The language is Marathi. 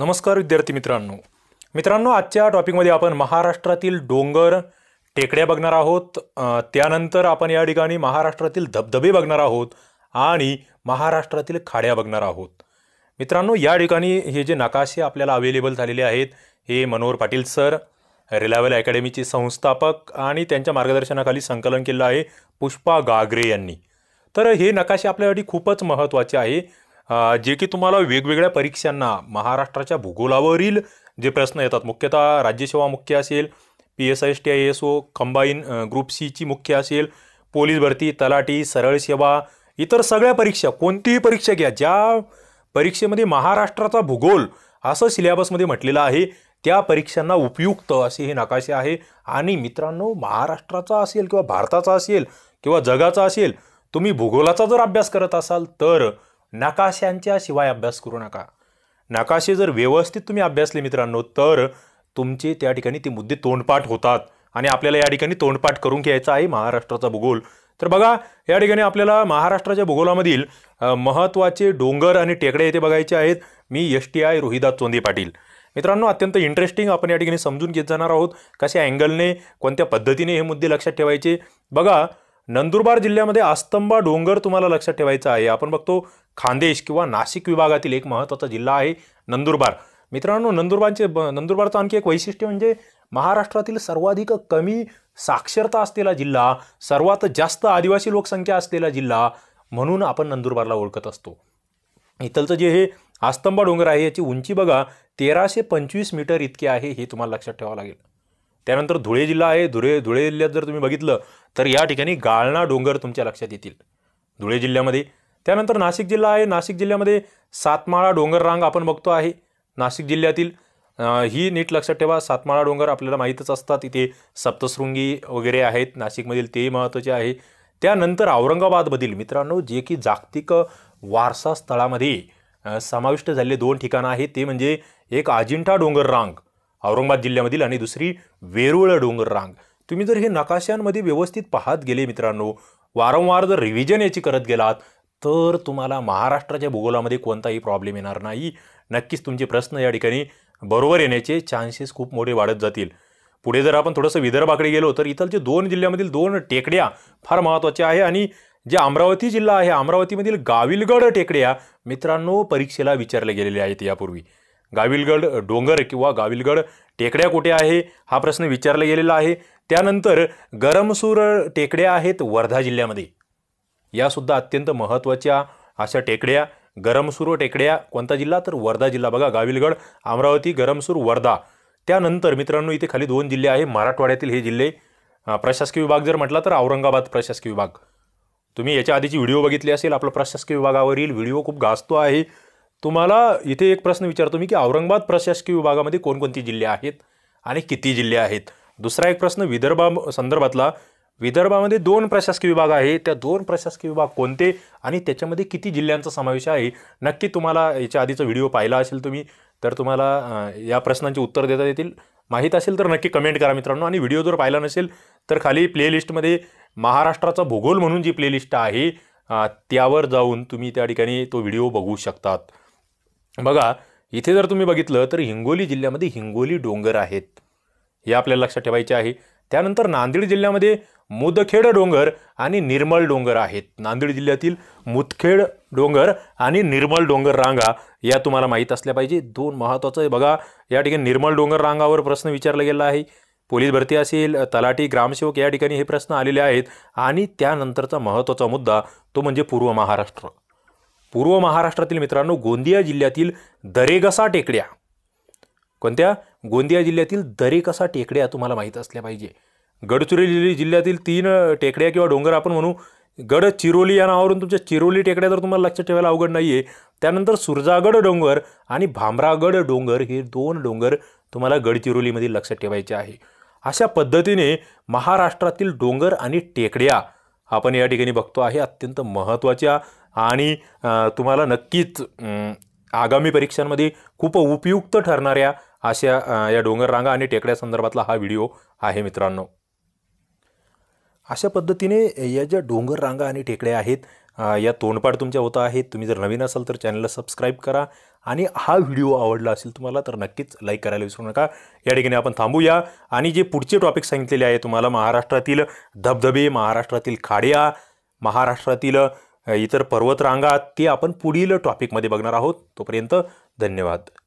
नमस्कार विद्यार्थी मित्रांनो मित्रांनो आजच्या टॉपिकमध्ये आपण महाराष्ट्रातील डोंगर टेकड्या बघणार आहोत त्यानंतर आपण या ठिकाणी महाराष्ट्रातील धबधबे बघणार आहोत आणि महाराष्ट्रातील खाड्या बघणार आहोत मित्रांनो या ठिकाणी हे जे नकाशे आपल्याला अवेलेबल झालेले आहेत हे मनोहर पाटील सर रिलायबल अकॅडमीचे संस्थापक आणि त्यांच्या मार्गदर्शनाखाली संकलन केलं आहे पुष्पा गागरे यांनी तर हे नकाशे आपल्यासाठी खूपच महत्त्वाचे आहे जे की तुम्हाला वेगवेगळ्या परीक्षांना महाराष्ट्राच्या भूगोलावरील जे प्रश्न येतात मुख्यतः राज्यसेवा मुख्य असेल P S S T I S O combine group सीची मुख्य असेल पोलीस भरती तलाठी सरळ सेवा इतर सगळ्या परीक्षा कोणतीही परीक्षा घ्या ज्या परीक्षेमध्ये महाराष्ट्राचा भूगोल असं सिलेबसमध्ये म्हटलेलं आहे त्या परीक्षांना उपयुक्त असे हे नकाशे आहे आणि मित्रांनो महाराष्ट्राचा असेल किंवा भारताचा असेल किंवा जगाचा असेल तुम्ही भूगोलाचा जर अभ्यास करत असाल तर नकाशांच्या शिवाय अभ्यास करू नका नकाशे जर व्यवस्थित तुम्ही अभ्यासले मित्रांनो तर तुमचे त्या ठिकाणी ते मुद्दे तोंडपाठ होतात आणि आपल्याला या ठिकाणी तोंडपाठ करून घ्यायचा आहे महाराष्ट्राचा भूगोल तर बघा या ठिकाणी आपल्याला महाराष्ट्राच्या भूगोलामधील महत्त्वाचे डोंगर आणि टेकडे येथे बघायचे आहेत मी S T I Rohidas Chonde Patil मित्रांनो अत्यंत इंटरेस्टिंग आपण या ठिकाणी समजून घेत जाणार आहोत कशा अँगलने कोणत्या पद्धतीने हे मुद्दे लक्षात ठेवायचे बघा नंदुरबार जिल्ह्यामध्ये आस्तंबा डोंगर तुम्हाला लक्षात ठेवायचा आहे आपण बघतो खानदेश किंवा नाशिक विभागातील एक महत्त्वाचा जिल्हा आहे नंदुरबार मित्रांनो नंदुरबारचे नंदुरबारचं आणखी एक वैशिष्ट्य म्हणजे महाराष्ट्रातील सर्वाधिक कमी साक्षरता असलेला जिल्हा सर्वात जास्त आदिवासी लोकसंख्या असलेला जिल्हा म्हणून आपण नंदुरबारला ओळखत असतो इथलचं जे हे आस्तंबा डोंगर आहे याची उंची बघा तेराशे पंचवीस मीटर इतकी आहे हे तुम्हाला लक्षात ठेवावं लागेल त्यानंतर धुळे जिल्हा आहे धुळे धुळे जिल्ह्यात जर तुम्ही बघितलं तर या ठिकाणी गाळणा डोंगर तुमच्या लक्षात येतील धुळे जिल्ह्यामध्ये त्यानंतर नाशिक जिल्हा आहे नाशिक जिल्ह्यामध्ये सातमाळा डोंगर रांग आपण बघतो आहे नाशिक जिल्ह्यातील ही नीट लक्षात ठेवा सातमाळा डोंगर आपल्याला माहीतच असतात इथे सप्तशृंगी वगैरे आहेत नाशिकमधील तेही महत्त्वाचे आहे त्यानंतर औरंगाबादमधील मित्रांनो जे की जागतिक वारसा स्थळामध्ये समाविष्ट झालेले दोन ठिकाणं आहेत ते म्हणजे एक अजिंठा डोंगर रांग औरंगाबाद जिल्ह्यामधील आणि दुसरी वेरुळ डोंगर रांग तुम्ही जर हे नकाशांमध्ये व्यवस्थित पाहत गेले मित्रांनो वारंवार जर रिव्हिजन याची करत गेलात तर तुम्हाला महाराष्ट्राच्या भूगोलामध्ये कोणताही प्रॉब्लेम येणार नाही नक्कीच तुमचे प्रश्न या ठिकाणी बरोबर येण्याचे चान्सेस खूप मोठे वाढत जातील पुढे जर आपण थोडंसं विदर्भाकडे गेलो तर जे दोन जिल्ह्यामधील दोन टेकड्या फार महत्त्वाच्या आहे आणि जे अमरावती जिल्हा आहे अमरावतीमधील गाविलगड टेकड्या मित्रांनो परीक्षेला विचारल्या गेलेल्या आहेत यापूर्वी गाविलगड डोंगर किंवा गाविलगड टेकड्या कुठे आहे हा प्रश्न विचारला गेलेला आहे त्यानंतर गरमसूर टेकड्या आहेत वर्धा जिल्ह्यामध्ये यासुद्धा अत्यंत महत्त्वाच्या अशा टेकड्या गरमसूर टेकड्या कोणता जिल्हा तर वर्धा जिल्हा बघा गाविलगड अमरावती गरमसूर वर्धा त्यानंतर मित्रांनो इथे खाली दोन जिल्हे आहे मराठवाड्यातील हे जिल्हे प्रशासकीय विभाग जर म्हटला तर औरंगाबाद प्रशासकीय विभाग तुम्ही याच्या आधीची व्हिडिओ बघितली असेल आपला प्रशासकीय विभागावरील व्हिडिओ खूप गाजतो आहे तुम्हाला इथे एक प्रश्न विचारतो मी की औरंगाबाद प्रशासकीय विभागामध्ये कोणकोणती जिल्हे आहेत आणि किती जिल्हे आहेत दुसरा एक प्रश्न विदर्भा संदर्भातला विदर्भामध्ये दोन प्रशासकीय विभाग आहे त्या दोन प्रशासकीय विभाग कोणते आणि त्याच्यामध्ये किती जिल्ह्यांचा समावेश आहे नक्की तुम्हाला याच्या आधीचा व्हिडिओ पाहिला असेल तुम्ही तर तुम्हाला या प्रश्नांची उत्तर देता येतील माहीत असेल तर नक्की कमेंट करा मित्रांनो आणि व्हिडिओ जर पाहिला नसेल तर खाली प्लेलिस्टमध्ये महाराष्ट्राचा भूगोल म्हणून जी प्लेलिस्ट आहे त्यावर जाऊन तुम्ही त्या ठिकाणी तो व्हिडिओ बघू शकतात बघा इथे जर तुम्ही बघितलं तर हिंगोली जिल्ह्यामध्ये हिंगोली डोंगर आहेत हे आपल्याला लक्षात ठेवायचे आहे त्यानंतर नांदेड जिल्ह्यामध्ये मुदखेड डोंगर आणि निर्मल डोंगर आहेत नांदेड जिल्ह्यातील मुदखेड डोंगर आणि निर्मल डोंगर रांगा या तुम्हाला माहीत असल्या पाहिजे दोन महत्त्वाचं आहे बघा या ठिकाणी निर्मल डोंगर रांगावर प्रश्न विचारला गेला आहे पोलीस भरती असेल तलाठी ग्रामसेवक या ठिकाणी हे प्रश्न आलेले आहेत आणि त्यानंतरचा महत्त्वाचा मुद्दा तो म्हणजे पूर्व महाराष्ट्र पूर्व महाराष्ट्रातील मित्रांनो गोंदिया जिल्ह्यातील दरेगसा टेकड्या कोणत्या गोंदिया जिल्ह्यातील दरेक असा टेकड्या तुम्हाला माहीत असल्या पाहिजे गडचिरोली जिल्ह्यातील तीन टेकड्या किंवा डोंगर आपण म्हणू गड चिरोली या नावावरून तुमच्या चिरोली टेकड्या तर तुम्हाला लक्षात ठेवायला अवघड नाही आहे त्यानंतर सुरजागड डोंगर आणि भामरागड डोंगर हे दोन डोंगर तुम्हाला गडचिरोलीमध्ये लक्षात ठेवायचे आहे अशा पद्धतीने महाराष्ट्रातील डोंगर आणि टेकड्या आपण या ठिकाणी बघतो आहे अत्यंत महत्त्वाच्या आणि तुम्हाला नक्कीच आगामी परीक्षांमध्ये खूप उपयुक्त ठरणाऱ्या अशा या डोंगर रांगा आणि टेकड्या संदर्भातला हा व्हिडिओ आहे मित्रांनो अशा पद्धतीने या ज्या डोंगर रांगा आणि टेकड्या आहेत या तोंडपाड तुमच्या होत आहेत तुम्ही जर नवीन असाल तर चॅनलला सबस्क्राईब करा आणि हा व्हिडिओ आवडला असेल तुम्हाला तर नक्कीच लाईक करायला विसरू नका या ठिकाणी आपण थांबूया आणि जे पुढचे टॉपिक सांगितलेले आहे तुम्हाला महाराष्ट्रातील धबधबे महाराष्ट्रातील खाड्या महाराष्ट्रातील इतर पर्वतरांगा ते आपण पुढील टॉपिकमध्ये बघणार आहोत तोपर्यंत धन्यवाद